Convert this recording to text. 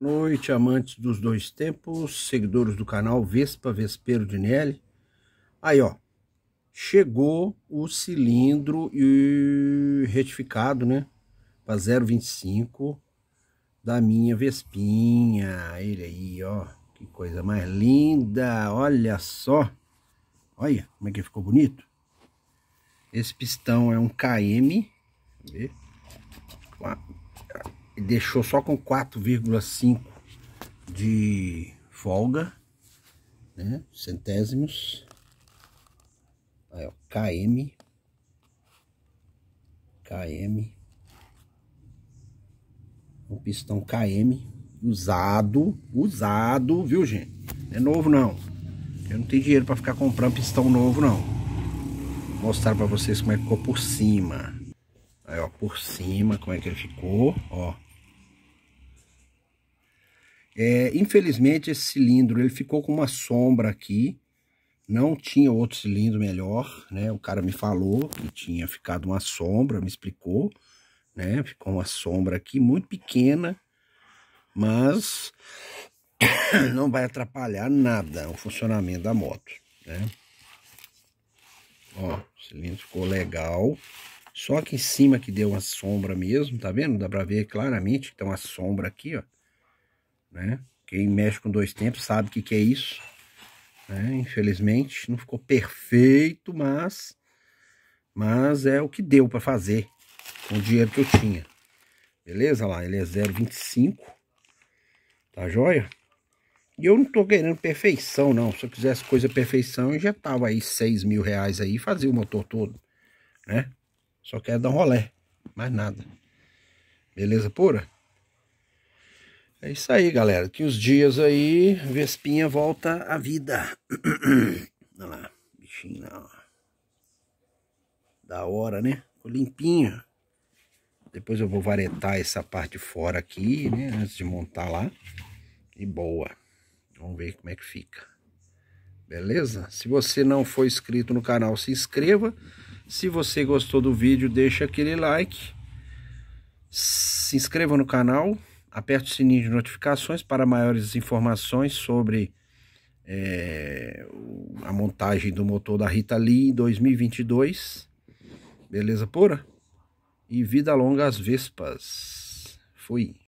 noite, amantes dos dois tempos, seguidores do canal Vespa Vespeiro de Nelly. Aí, ó, chegou o cilindro e retificado, né, para 0,25 da minha Vespinha. Ele aí, ó, que coisa mais linda, olha só. Olha como é que ficou bonito. Esse pistão é um KM, ver? deixou só com 4,5 de folga, né? Centésimos. Aí, ó, KM. KM. Um pistão KM usado, usado, viu, gente? Não é novo não. Eu não tenho dinheiro para ficar comprando pistão novo não. Vou mostrar para vocês como é que ficou por cima. Aí, ó, por cima como é que ele ficou, ó. É, infelizmente, esse cilindro ele ficou com uma sombra aqui. Não tinha outro cilindro melhor, né? O cara me falou que tinha ficado uma sombra, me explicou, né? Ficou uma sombra aqui muito pequena, mas não vai atrapalhar nada o funcionamento da moto, né? Ó, o cilindro ficou legal. Só que em cima que deu uma sombra mesmo, tá vendo? Dá pra ver claramente que tem uma sombra aqui, ó né? Quem mexe com dois tempos sabe o que, que é isso. Né? Infelizmente, não ficou perfeito, mas, mas é o que deu para fazer com o dinheiro que eu tinha. Beleza? Olha lá, ele é 0,25. Tá joia? E eu não tô querendo perfeição, não. Se eu quisesse coisa perfeição, eu tava aí 6 mil reais aí e fazia o motor todo, né? Só quero dar um rolé, mais nada. Beleza pura? É isso aí, galera. Que os dias aí, Vespinha volta à vida. Olha lá, bichinho lá, ó. Da hora, né? limpinho. Depois eu vou varetar essa parte de fora aqui, né? Antes de montar lá. E boa. Vamos ver como é que fica. Beleza? Se você não for inscrito no canal, se inscreva. Se você gostou do vídeo, deixa aquele like. Se inscreva no canal Aperte o sininho de notificações para maiores informações sobre é, a montagem do motor da Rita Lee em 2022. Beleza pura? E vida longa às vespas. Fui.